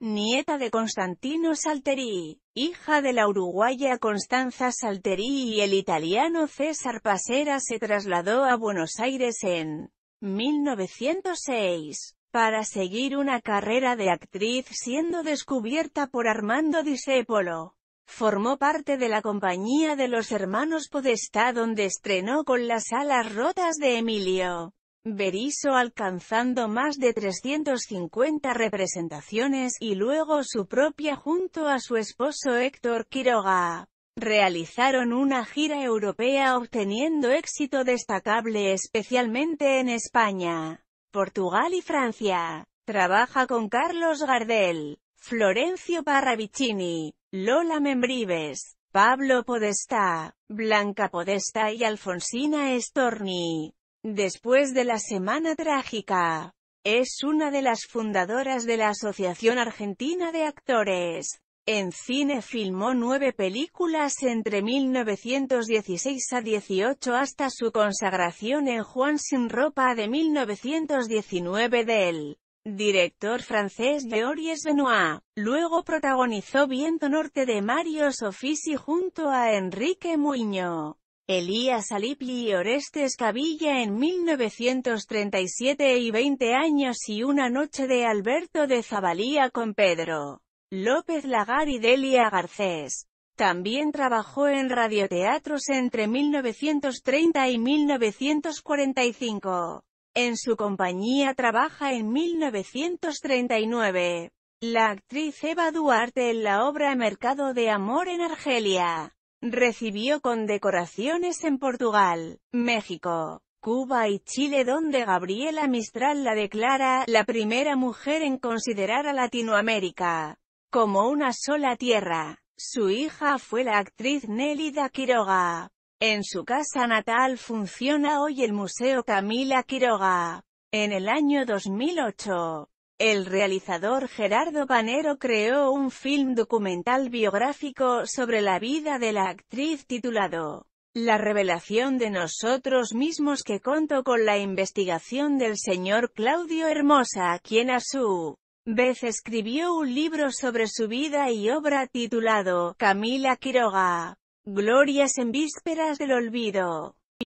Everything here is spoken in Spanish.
nieta de Constantino Salteri, hija de la uruguaya Constanza Salteri y el italiano César Pasera se trasladó a Buenos Aires en 1906, para seguir una carrera de actriz siendo descubierta por Armando Disépolo. Formó parte de la compañía de los hermanos Podestá donde estrenó con las alas rotas de Emilio. Beriso, alcanzando más de 350 representaciones, y luego su propia junto a su esposo Héctor Quiroga. Realizaron una gira europea obteniendo éxito destacable especialmente en España, Portugal y Francia. Trabaja con Carlos Gardel, Florencio Parravicini, Lola Membrives, Pablo Podestá, Blanca Podesta y Alfonsina Storni. Después de la Semana Trágica, es una de las fundadoras de la Asociación Argentina de Actores. En cine filmó nueve películas entre 1916 a 18 hasta su consagración en Juan sin ropa de 1919 del director francés Georges Benoit. Luego protagonizó Viento Norte de Mario Sofisi junto a Enrique Muñoz. Elías Alipli y Orestes Cavilla en 1937 y 20 años y una noche de Alberto de Zabalía con Pedro López Lagar y Delia Garcés. También trabajó en radioteatros entre 1930 y 1945. En su compañía trabaja en 1939 la actriz Eva Duarte en la obra Mercado de Amor en Argelia. Recibió condecoraciones en Portugal, México, Cuba y Chile donde Gabriela Mistral la declara la primera mujer en considerar a Latinoamérica como una sola tierra. Su hija fue la actriz Nélida Quiroga. En su casa natal funciona hoy el Museo Camila Quiroga. En el año 2008, el realizador Gerardo Panero creó un film documental biográfico sobre la vida de la actriz titulado La revelación de nosotros mismos que contó con la investigación del señor Claudio Hermosa, quien a su vez escribió un libro sobre su vida y obra titulado Camila Quiroga. Glorias en vísperas del olvido.